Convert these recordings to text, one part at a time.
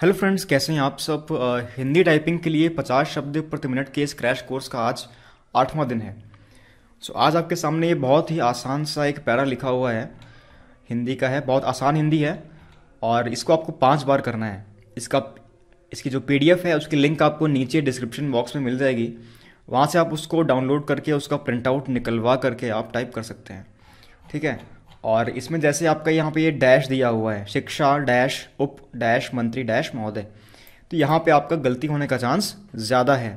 hello friends कैसे हैं आप सब हिंदी टाइपिंग के लिए 50 शब्द प्रति मिनट के इस क्रैश कोर्स का आज आठवां दिन है सो so, आज आपके सामने ये बहुत ही आसान सा एक पैरा लिखा हुआ है हिंदी का है बहुत आसान हिंदी है और इसको आपको पाँच बार करना है इसका इसकी जो पी है उसकी लिंक आपको नीचे डिस्क्रिप्शन बॉक्स में मिल जाएगी वहाँ से आप उसको डाउनलोड करके उसका प्रिंट आउट निकलवा करके आप टाइप कर सकते हैं ठीक है और इसमें जैसे आपका यहाँ पे ये डैश दिया हुआ है शिक्षा डैश उप डैश मंत्री डैश महोदय तो यहाँ पे आपका गलती होने का चांस ज़्यादा है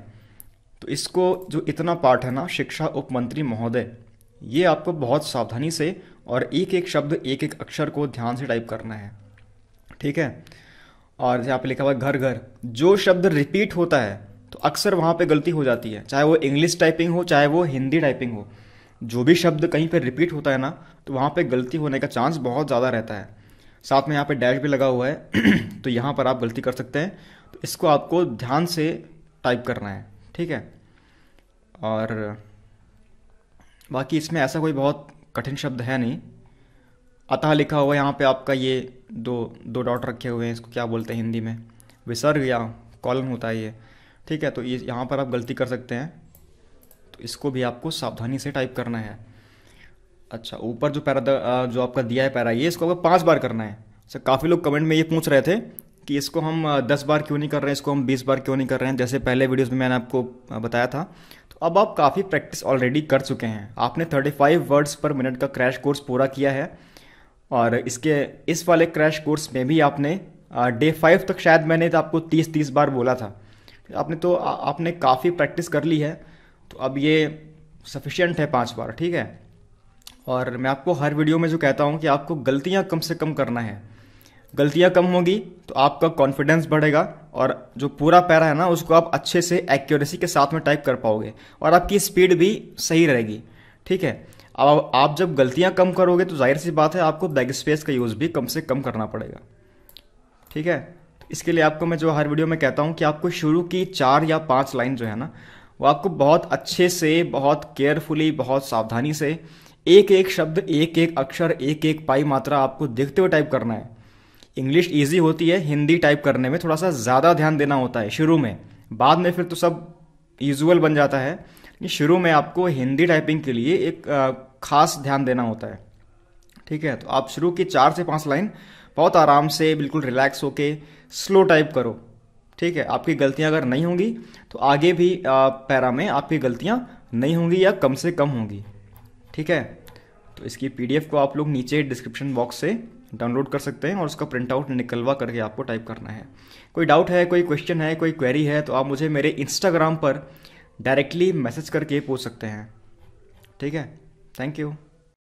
तो इसको जो इतना पार्ट है ना शिक्षा उप मंत्री महोदय ये आपको बहुत सावधानी से और एक एक शब्द एक एक अक्षर को ध्यान से टाइप करना है ठीक है और यहाँ आप लिखा हुआ घर घर जो शब्द रिपीट होता है तो अक्सर वहाँ पे गलती हो जाती है चाहे वो इंग्लिश टाइपिंग हो चाहे वो हिंदी टाइपिंग हो जो भी शब्द कहीं पर रिपीट होता है ना तो वहाँ पर गलती होने का चांस बहुत ज़्यादा रहता है साथ में यहाँ पर डैश भी लगा हुआ है तो यहाँ पर आप गलती कर सकते हैं तो इसको आपको ध्यान से टाइप करना है ठीक है और बाकी इसमें ऐसा कोई बहुत कठिन शब्द है नहीं अतः लिखा हुआ यहाँ पे आपका ये दो दो डॉट रखे हुए हैं इसको क्या बोलते हैं हिंदी में विसर्ग या कॉलम होता है ये ठीक है तो ये यहाँ पर आप गलती कर सकते हैं तो इसको भी आपको सावधानी से टाइप करना है अच्छा ऊपर जो पैरा जो आपका दिया है पैरा ये इसको आपको पाँच बार करना है सर काफ़ी लोग कमेंट में ये पूछ रहे थे कि इसको हम दस बार क्यों नहीं कर रहे हैं इसको हम बीस बार क्यों नहीं कर रहे हैं जैसे पहले वीडियोज़ में मैंने आपको बताया था तो अब आप काफ़ी प्रैक्टिस ऑलरेडी कर चुके हैं आपने thirty five words per minute का क्रैश कोर्स पूरा किया है और इसके इस वाले क्रैश कोर्स में भी आपने डे फाइव तक शायद मैंने तो आपको तीस तीस बार बोला था आपने तो आपने काफ़ी प्रैक्टिस कर ली है तो अब ये सफिशियंट है पाँच बार ठीक है और मैं आपको हर वीडियो में जो कहता हूँ कि आपको गलतियाँ कम से कम करना है गलतियाँ कम होगी तो आपका कॉन्फिडेंस बढ़ेगा और जो पूरा पैरा है ना उसको आप अच्छे से एक्यूरेसी के साथ में टाइप कर पाओगे और आपकी स्पीड भी सही रहेगी ठीक है अब आप जब गलतियाँ कम करोगे तो जाहिर सी बात है आपको बैक स्पेस का यूज़ भी कम से कम करना पड़ेगा ठीक है तो इसके लिए आपको मैं जो हर वीडियो में कहता हूँ कि आपको शुरू की चार या पाँच लाइन जो है ना वो आपको बहुत अच्छे से बहुत केयरफुली बहुत सावधानी से एक एक शब्द एक एक अक्षर एक एक पाई मात्रा आपको देखते हुए टाइप करना है इंग्लिश ईजी होती है हिंदी टाइप करने में थोड़ा सा ज़्यादा ध्यान देना होता है शुरू में बाद में फिर तो सब यूजुअल बन जाता है शुरू में आपको हिंदी टाइपिंग के लिए एक खास ध्यान देना होता है ठीक है तो आप शुरू की चार से पाँच लाइन बहुत आराम से बिल्कुल रिलैक्स होके स्लो टाइप करो ठीक है आपकी गलतियां अगर नहीं होंगी तो आगे भी पैरा में आपकी गलतियां नहीं होंगी या कम से कम होंगी ठीक है तो इसकी पीडीएफ को आप लोग नीचे डिस्क्रिप्शन बॉक्स से डाउनलोड कर सकते हैं और उसका प्रिंट आउट निकलवा करके आपको टाइप करना है कोई डाउट है कोई क्वेश्चन है कोई क्वेरी है तो आप मुझे मेरे इंस्टाग्राम पर डायरेक्टली मैसेज करके पूछ सकते हैं ठीक है थैंक यू